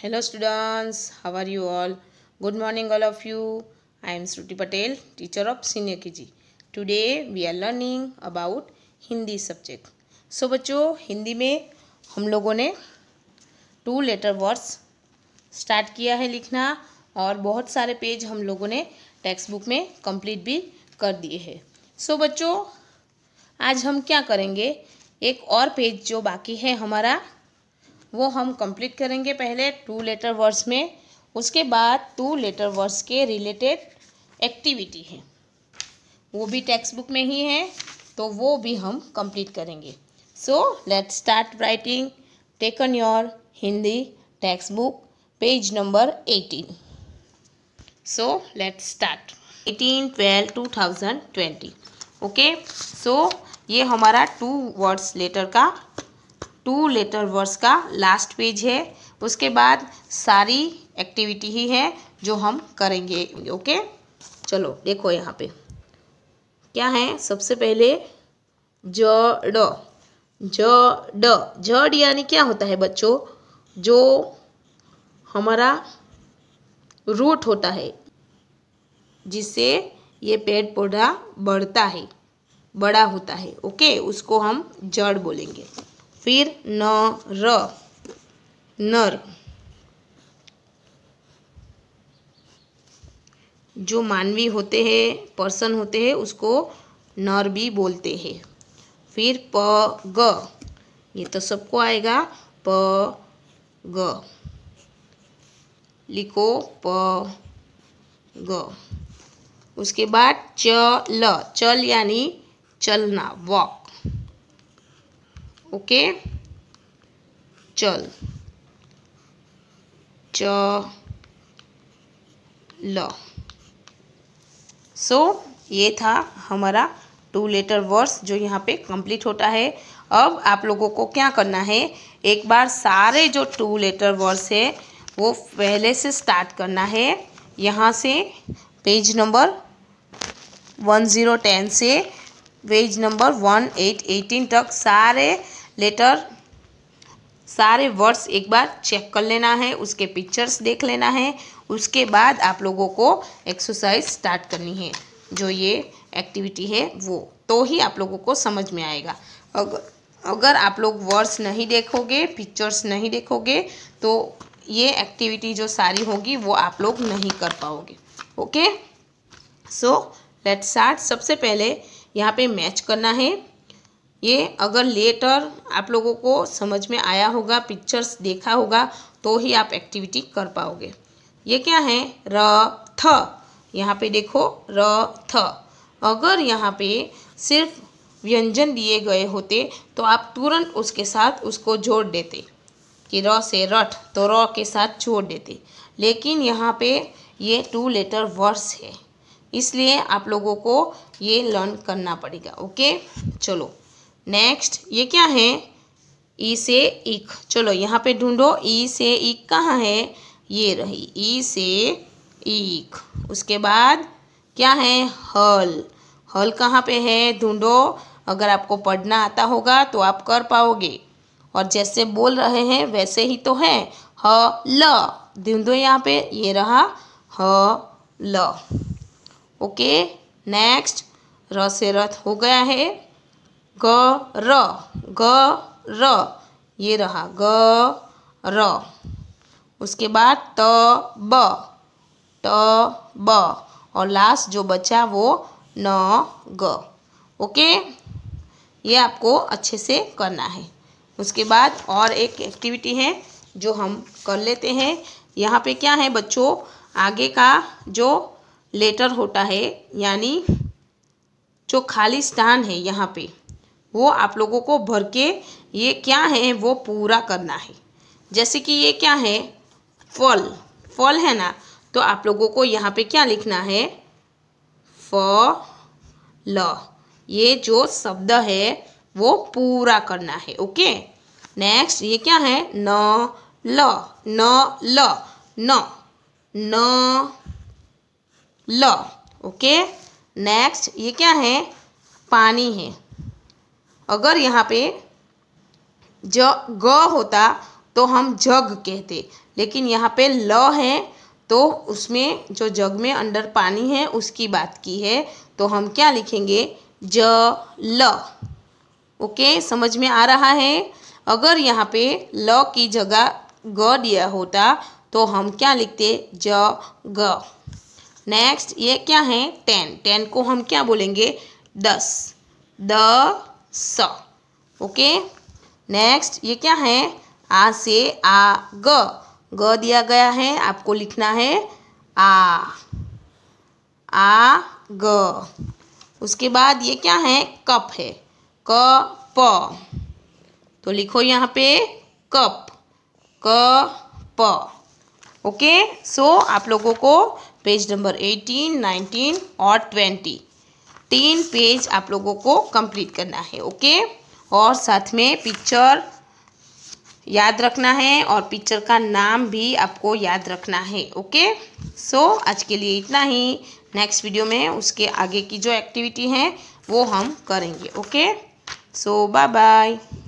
hello students how are you all good morning all of you i am shruti patel teacher of senior kg today we are learning about hindi subject so बच्चों हिंदी में हम लोगों ने to letter words start किया है लिखना और बहुत सारे पेज हम लोगों ने टेक्स्ट बुक में कंप्लीट भी कर दिए हैं सो बच्चों आज हम क्या करेंगे एक और पेज जो बाकी है हमारा वो हम कंप्लीट करेंगे पहले टू लेटर वर्ड्स में उसके बाद टू लेटर वर्ड्स के रिलेटेड एक्टिविटी है वो भी टेक्स्ट बुक में ही है तो वो भी हम कंप्लीट करेंगे so let start writing taken your Hindi text book page number eighteen so let start eighteen twelve two thousand twenty okay so ये हमारा टू वर्ड्स लेटर का टू लेटर वर्ड्स का लास्ट पेज है उसके बाद सारी एक्टिविटी ही है जो हम करेंगे ओके चलो देखो यहाँ पे क्या है सबसे पहले ज ड ज ड जड यानी क्या होता है बच्चों जो हमारा रूट होता है जिससे ये पेड़ पौधा बढ़ता है बड़ा होता है ओके उसको हम जड़ बोलेंगे फिर न र नर जो मानवी होते हैं पर्सन होते हैं उसको नर भी बोलते हैं फिर प ग ये तो सबको आएगा प ग लिखो प ग उसके बाद च ल चल यानी चलना वॉक ओके चल च ल सो so, ये था हमारा टू लेटर वर्ड्स जो यहाँ पे कंप्लीट होता है अब आप लोगों को क्या करना है एक बार सारे जो टू लेटर वर्ड्स है वो पहले से स्टार्ट करना है यहाँ से page number one zero ten से page number one eight eighteen तक सारे लेटर सारे वर्ड्स एक बार चेक कर लेना है उसके पिक्चर्स देख लेना है उसके बाद आप लोगों को एक्सरसाइज स्टार्ट करनी है जो ये एक्टिविटी है वो तो ही आप लोगों को समझ में आएगा अगर अगर आप लोग वर्ड्स नहीं देखोगे पिक्चर्स नहीं देखोगे तो ये एक्टिविटी जो सारी होगी वो आप लोग नहीं कर पाओगे ओके सो लेट्स स्टार्ट सबसे पहले यहाँ पे मैच करना है ये अगर लेटर आप लोगों को समझ में आया होगा पिक्चर्स देखा होगा तो ही आप एक्टिविटी कर पाओगे ये क्या है र थ यहाँ पे देखो र थ अगर यहाँ पे सिर्फ व्यंजन दिए गए होते तो आप तुरंत उसके साथ उसको जोड़ देते कि र से रठ तो र के साथ जोड़ देते लेकिन यहाँ पे ये टू लेटर वर्ड्स है इसलिए आप लोगों को ये लर्न करना पड़ेगा ओके चलो नेक्स्ट ये क्या है ई से इक चलो यहाँ पे ढूंढो ई से इक कहाँ है ये रही ई से इक उसके बाद क्या है हल हल कहाँ पे है ढूंढो अगर आपको पढ़ना आता होगा तो आप कर पाओगे और जैसे बोल रहे हैं वैसे ही तो है ह ल ढूंढो यहाँ पे ये रहा ह ल ओके नेक्स्ट रसे रथ हो गया है ग र ग र ये रहा ग र उसके बाद त ब ट ब और लास्ट जो बचा वो न ग ओके ये आपको अच्छे से करना है उसके बाद और एक एक्टिविटी है जो हम कर लेते हैं यहाँ पे क्या है बच्चों आगे का जो लेटर होता है यानी जो खाली स्थान है यहाँ पे वो आप लोगों को भर के ये क्या है वो पूरा करना है जैसे कि ये क्या है फल फल है ना तो आप लोगों को यहाँ पे क्या लिखना है फ ल ये जो शब्द है वो पूरा करना है ओके नेक्स्ट ये क्या है न ल न ल न न ल ओके नेक्स्ट ये क्या है पानी है अगर यहाँ पे ज ग होता तो हम जग कहते लेकिन यहाँ पे ल है तो उसमें जो जग में अंडर पानी है उसकी बात की है तो हम क्या लिखेंगे ज ल ओके समझ में आ रहा है अगर यहाँ पे ल की जगह ग दिया होता तो हम क्या लिखते ज ग नेक्स्ट ये क्या है टेन टेन को हम क्या बोलेंगे दस द स ओके नेक्स्ट ये क्या है आ से आ ग ग दिया गया है आपको लिखना है आ आ ग उसके बाद ये क्या है कप है क प तो लिखो यहाँ पे कप क प ओके सो आप लोगों को पेज नंबर एटीन नाइनटीन और ट्वेंटी तीन पेज आप लोगों को कंप्लीट करना है ओके और साथ में पिक्चर याद रखना है और पिक्चर का नाम भी आपको याद रखना है ओके सो so, आज के लिए इतना ही नेक्स्ट वीडियो में उसके आगे की जो एक्टिविटी है वो हम करेंगे ओके सो बाय बाय